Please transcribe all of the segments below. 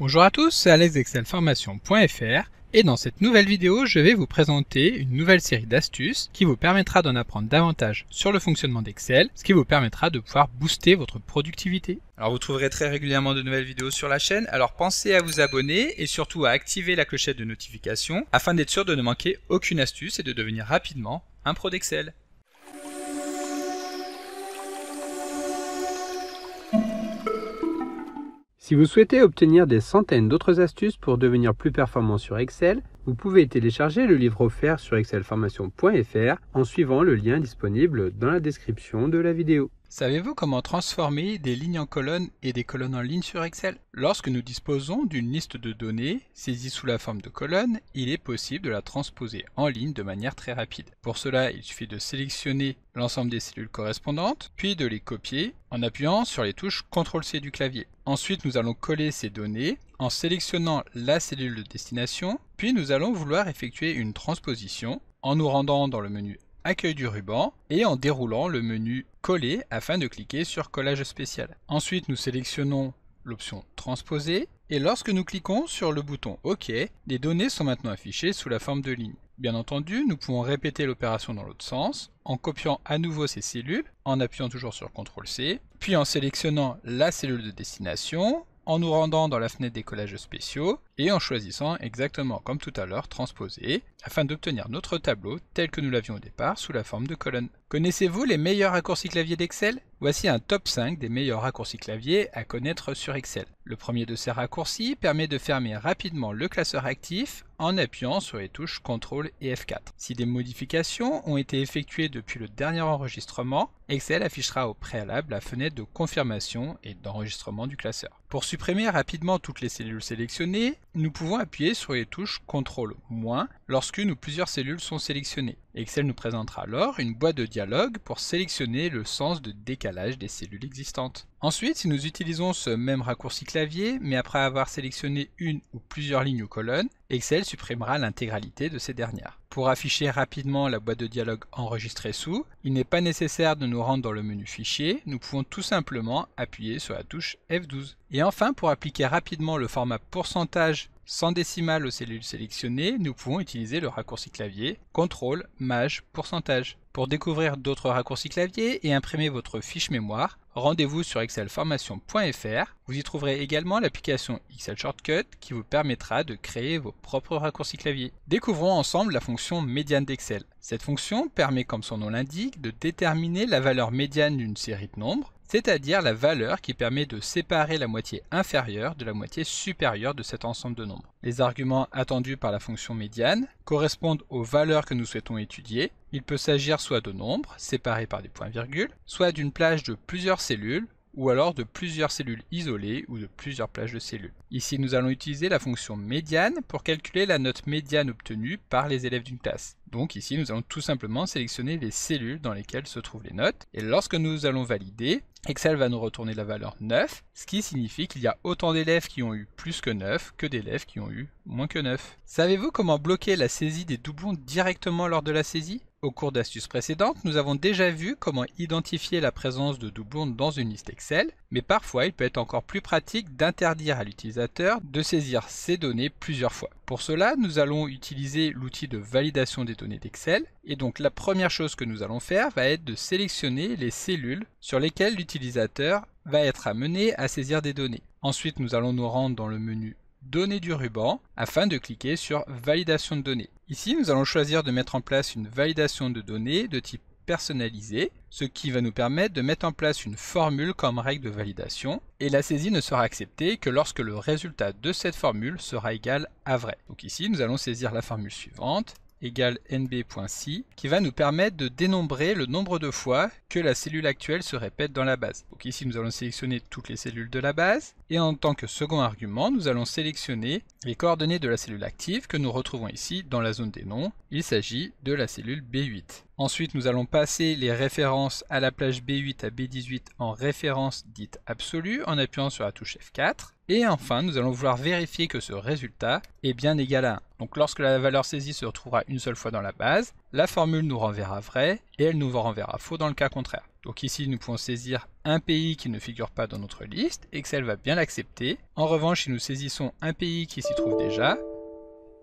Bonjour à tous, c'est Alex et dans cette nouvelle vidéo, je vais vous présenter une nouvelle série d'astuces qui vous permettra d'en apprendre davantage sur le fonctionnement d'Excel, ce qui vous permettra de pouvoir booster votre productivité. Alors vous trouverez très régulièrement de nouvelles vidéos sur la chaîne, alors pensez à vous abonner et surtout à activer la clochette de notification afin d'être sûr de ne manquer aucune astuce et de devenir rapidement un pro d'Excel. Si vous souhaitez obtenir des centaines d'autres astuces pour devenir plus performant sur Excel, vous pouvez télécharger le livre offert sur excelformation.fr en suivant le lien disponible dans la description de la vidéo. Savez-vous comment transformer des lignes en colonnes et des colonnes en lignes sur Excel Lorsque nous disposons d'une liste de données saisie sous la forme de colonnes, il est possible de la transposer en ligne de manière très rapide. Pour cela, il suffit de sélectionner l'ensemble des cellules correspondantes, puis de les copier en appuyant sur les touches CTRL-C du clavier. Ensuite, nous allons coller ces données en sélectionnant la cellule de destination, puis nous allons vouloir effectuer une transposition en nous rendant dans le menu accueil du ruban et en déroulant le menu coller afin de cliquer sur collage spécial. Ensuite nous sélectionnons l'option transposer et lorsque nous cliquons sur le bouton OK, les données sont maintenant affichées sous la forme de lignes. Bien entendu, nous pouvons répéter l'opération dans l'autre sens en copiant à nouveau ces cellules, en appuyant toujours sur CTRL-C, puis en sélectionnant la cellule de destination, en nous rendant dans la fenêtre des collages spéciaux et en choisissant exactement comme tout à l'heure transposer, afin d'obtenir notre tableau tel que nous l'avions au départ sous la forme de colonne. Connaissez-vous les meilleurs raccourcis clavier d'Excel Voici un top 5 des meilleurs raccourcis clavier à connaître sur Excel. Le premier de ces raccourcis permet de fermer rapidement le classeur actif en appuyant sur les touches CTRL et F4. Si des modifications ont été effectuées depuis le dernier enregistrement, Excel affichera au préalable la fenêtre de confirmation et d'enregistrement du classeur. Pour supprimer rapidement toutes les cellules sélectionnées, nous pouvons appuyer sur les touches CTRL- lorsqu'une ou plusieurs cellules sont sélectionnées. Excel nous présentera alors une boîte de dialogue pour sélectionner le sens de décalage des cellules existantes. Ensuite, si nous utilisons ce même raccourci clavier, mais après avoir sélectionné une ou plusieurs lignes ou colonnes, Excel supprimera l'intégralité de ces dernières. Pour afficher rapidement la boîte de dialogue enregistrée sous, il n'est pas nécessaire de nous rendre dans le menu Fichier, nous pouvons tout simplement appuyer sur la touche F12. Et enfin, pour appliquer rapidement le format pourcentage sans décimales aux cellules sélectionnées, nous pouvons utiliser le raccourci clavier CTRL MAJ pourcentage. Pour découvrir d'autres raccourcis clavier et imprimer votre fiche mémoire, rendez-vous sur excelformation.fr. Vous y trouverez également l'application Excel Shortcut qui vous permettra de créer vos propres raccourcis clavier. Découvrons ensemble la fonction médiane d'Excel. Cette fonction permet, comme son nom l'indique, de déterminer la valeur médiane d'une série de nombres c'est-à-dire la valeur qui permet de séparer la moitié inférieure de la moitié supérieure de cet ensemble de nombres. Les arguments attendus par la fonction médiane correspondent aux valeurs que nous souhaitons étudier. Il peut s'agir soit de nombres séparés par des points-virgules, soit d'une plage de plusieurs cellules, ou alors de plusieurs cellules isolées ou de plusieurs plages de cellules. Ici, nous allons utiliser la fonction médiane pour calculer la note médiane obtenue par les élèves d'une classe. Donc ici, nous allons tout simplement sélectionner les cellules dans lesquelles se trouvent les notes, et lorsque nous allons valider, Excel va nous retourner la valeur 9, ce qui signifie qu'il y a autant d'élèves qui ont eu plus que 9 que d'élèves qui ont eu moins que 9. Savez-vous comment bloquer la saisie des doublons directement lors de la saisie Au cours d'astuces précédentes, nous avons déjà vu comment identifier la présence de doublons dans une liste Excel, mais parfois il peut être encore plus pratique d'interdire à l'utilisateur de saisir ces données plusieurs fois. Pour cela, nous allons utiliser l'outil de validation des données d'Excel, et donc la première chose que nous allons faire va être de sélectionner les cellules sur lesquelles l'utilisateur utilisateur va être amené à saisir des données. Ensuite, nous allons nous rendre dans le menu Données du ruban afin de cliquer sur Validation de données. Ici, nous allons choisir de mettre en place une validation de données de type personnalisé, ce qui va nous permettre de mettre en place une formule comme règle de validation, et la saisie ne sera acceptée que lorsque le résultat de cette formule sera égal à vrai. Donc ici, nous allons saisir la formule suivante, égale nb.si qui va nous permettre de dénombrer le nombre de fois que la cellule actuelle se répète dans la base. Donc ici nous allons sélectionner toutes les cellules de la base et en tant que second argument nous allons sélectionner les coordonnées de la cellule active que nous retrouvons ici dans la zone des noms. Il s'agit de la cellule B8. Ensuite nous allons passer les références à la plage B8 à B18 en référence dite absolue en appuyant sur la touche F4 et enfin, nous allons vouloir vérifier que ce résultat est bien égal à 1. Donc lorsque la valeur saisie se retrouvera une seule fois dans la base, la formule nous renverra vrai et elle nous renverra faux dans le cas contraire. Donc ici, nous pouvons saisir un pays qui ne figure pas dans notre liste, et Excel va bien l'accepter. En revanche, si nous saisissons un pays qui s'y trouve déjà,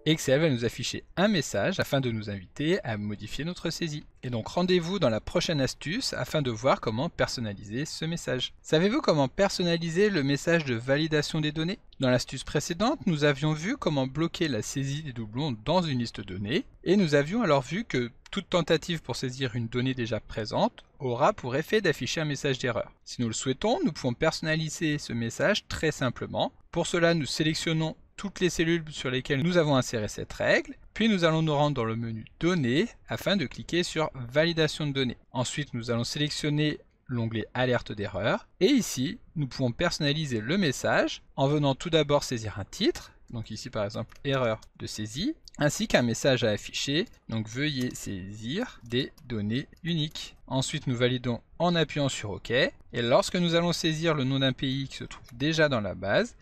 Excel va nous afficher un message afin de nous inviter à modifier notre saisie. Et donc rendez-vous dans la prochaine astuce afin de voir comment personnaliser ce message. Savez-vous comment personnaliser le message de validation des données Dans l'astuce précédente, nous avions vu comment bloquer la saisie des doublons dans une liste données et nous avions alors vu que toute tentative pour saisir une donnée déjà présente aura pour effet d'afficher un message d'erreur. Si nous le souhaitons, nous pouvons personnaliser ce message très simplement. Pour cela, nous sélectionnons toutes les cellules sur lesquelles nous avons inséré cette règle, puis nous allons nous rendre dans le menu Données afin de cliquer sur Validation de données. Ensuite, nous allons sélectionner l'onglet Alerte d'erreur et ici, nous pouvons personnaliser le message en venant tout d'abord saisir un titre, donc ici par exemple Erreur de saisie, ainsi qu'un message à afficher, donc veuillez saisir des données uniques. Ensuite, nous validons en appuyant sur OK, et lorsque nous allons saisir le nom d'un pays qui se trouve déjà dans la base,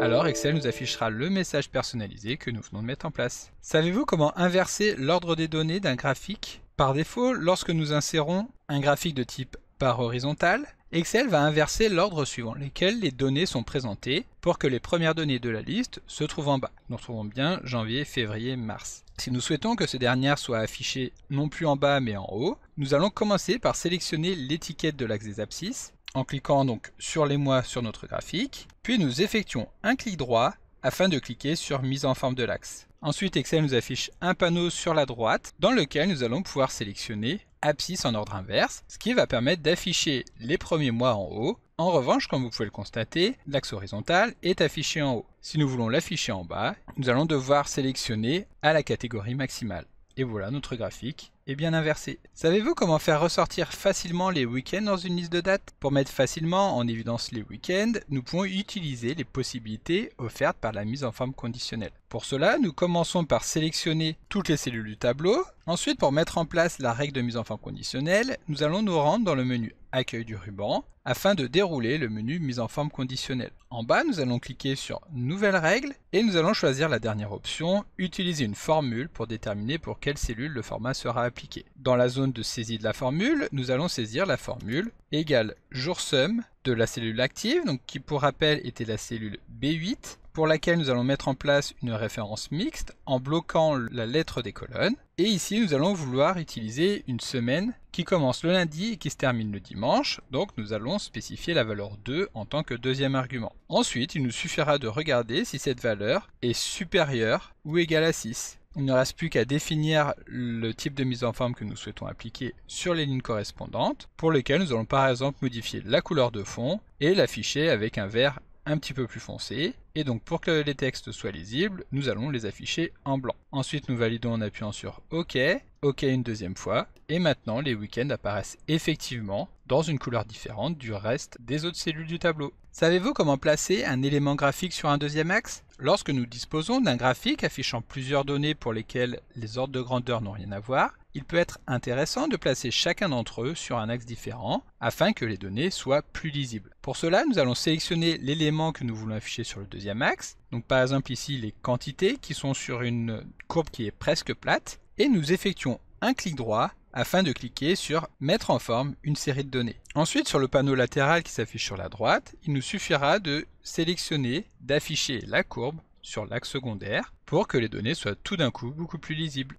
alors Excel nous affichera le message personnalisé que nous venons de mettre en place. Savez-vous comment inverser l'ordre des données d'un graphique Par défaut, lorsque nous insérons un graphique de type barre horizontale, Excel va inverser l'ordre suivant lesquels les données sont présentées pour que les premières données de la liste se trouvent en bas. Nous retrouvons bien janvier, février, mars. Si nous souhaitons que ces dernières soient affichées non plus en bas mais en haut, nous allons commencer par sélectionner l'étiquette de l'axe des abscisses en cliquant donc sur les mois sur notre graphique, puis nous effectuons un clic droit afin de cliquer sur mise en forme de l'axe. Ensuite Excel nous affiche un panneau sur la droite dans lequel nous allons pouvoir sélectionner abscisse en ordre inverse, ce qui va permettre d'afficher les premiers mois en haut. En revanche, comme vous pouvez le constater, l'axe horizontal est affiché en haut. Si nous voulons l'afficher en bas, nous allons devoir sélectionner à la catégorie maximale. Et voilà notre graphique et bien inversé. Savez-vous comment faire ressortir facilement les week-ends dans une liste de dates Pour mettre facilement en évidence les week-ends, nous pouvons utiliser les possibilités offertes par la mise en forme conditionnelle. Pour cela, nous commençons par sélectionner toutes les cellules du tableau. Ensuite, pour mettre en place la règle de mise en forme conditionnelle, nous allons nous rendre dans le menu Accueil du ruban afin de dérouler le menu Mise en forme conditionnelle. En bas, nous allons cliquer sur Nouvelles règles et nous allons choisir la dernière option, Utiliser une formule pour déterminer pour quelle cellule le format sera appliqué. Dans la zone de saisie de la formule, nous allons saisir la formule égale jour de la cellule active, donc qui pour rappel était la cellule B8, pour laquelle nous allons mettre en place une référence mixte en bloquant la lettre des colonnes. Et ici, nous allons vouloir utiliser une semaine qui commence le lundi et qui se termine le dimanche. Donc nous allons spécifier la valeur 2 en tant que deuxième argument. Ensuite, il nous suffira de regarder si cette valeur est supérieure ou égale à 6. Il ne reste plus qu'à définir le type de mise en forme que nous souhaitons appliquer sur les lignes correspondantes, pour lesquelles nous allons par exemple modifier la couleur de fond et l'afficher avec un vert un petit peu plus foncé. Et donc pour que les textes soient lisibles, nous allons les afficher en blanc. Ensuite nous validons en appuyant sur OK OK une deuxième fois, et maintenant les week-ends apparaissent effectivement dans une couleur différente du reste des autres cellules du tableau. Savez-vous comment placer un élément graphique sur un deuxième axe Lorsque nous disposons d'un graphique affichant plusieurs données pour lesquelles les ordres de grandeur n'ont rien à voir, il peut être intéressant de placer chacun d'entre eux sur un axe différent afin que les données soient plus lisibles. Pour cela, nous allons sélectionner l'élément que nous voulons afficher sur le deuxième axe. Donc par exemple ici les quantités qui sont sur une courbe qui est presque plate et nous effectuons un clic droit afin de cliquer sur Mettre en forme une série de données. Ensuite, sur le panneau latéral qui s'affiche sur la droite, il nous suffira de sélectionner, d'afficher la courbe sur l'axe secondaire pour que les données soient tout d'un coup beaucoup plus lisibles.